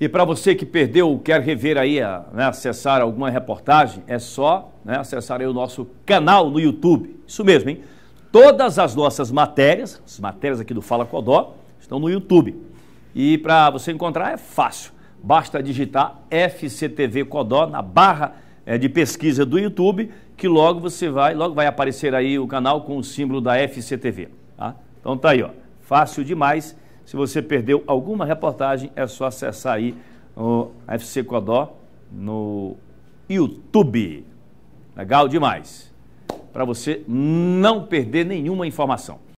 E para você que perdeu ou quer rever aí, né, acessar alguma reportagem, é só né, acessar aí o nosso canal no YouTube. Isso mesmo, hein? Todas as nossas matérias, as matérias aqui do Fala Codó, estão no YouTube. E para você encontrar é fácil. Basta digitar FCTV Codó na barra é, de pesquisa do YouTube, que logo você vai, logo vai aparecer aí o canal com o símbolo da FCTV. Tá? Então tá aí, ó. Fácil demais se você perdeu alguma reportagem, é só acessar aí o FC Codó no YouTube. Legal demais. Para você não perder nenhuma informação.